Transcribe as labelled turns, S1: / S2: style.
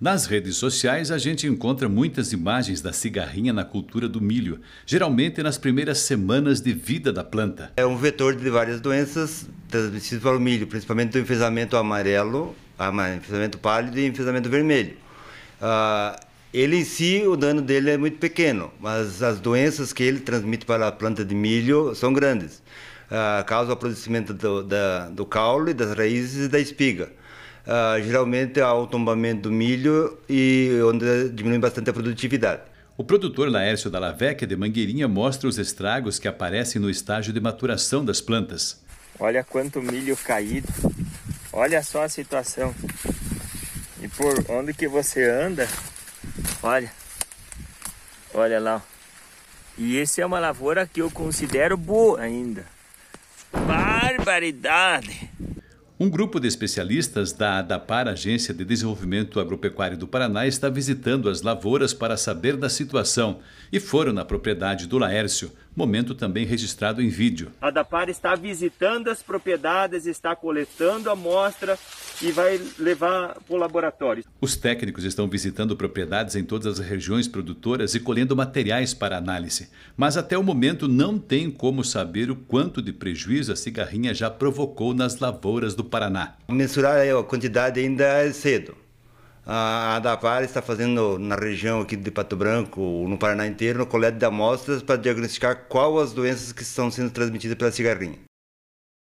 S1: Nas redes sociais, a gente encontra muitas imagens da cigarrinha na cultura do milho, geralmente nas primeiras semanas de vida da planta. É um vetor de várias
S2: doenças transmitidas pelo milho, principalmente do enfesamento amarelo, ah, enfesamento pálido e enfesamento vermelho. Uh, ele em si, o dano dele é muito pequeno, mas as doenças que ele transmite para a planta de milho são grandes. Uh, causa o apodrecimento do, da, do caule, das raízes e da espiga uh, geralmente há o tombamento do milho e onde diminui bastante a produtividade.
S1: O produtor Laércio Laveca de Mangueirinha mostra os estragos que aparecem no estágio de maturação das plantas. Olha quanto
S3: milho caído. Olha só a situação.
S1: E por onde
S3: que você anda, olha. Olha lá. E essa é uma lavoura que eu considero boa ainda. Barbaridade!
S1: Um grupo de especialistas da ADAPAR, Agência de Desenvolvimento Agropecuário do Paraná, está visitando as lavouras para saber da situação e foram na propriedade do Laércio, momento também registrado em vídeo.
S4: A ADAPAR está visitando as propriedades, está coletando amostra e vai levar para o laboratório.
S1: Os técnicos estão visitando propriedades em todas as regiões produtoras e colhendo materiais para análise, mas até o momento não tem como saber o quanto de prejuízo a cigarrinha já provocou nas lavouras do Paraná.
S2: Mensurar a quantidade ainda é cedo. A Davar está fazendo na região aqui de Pato Branco, no Paraná inteiro, coleta de amostras para diagnosticar quais as doenças que estão sendo transmitidas pela cigarrinha.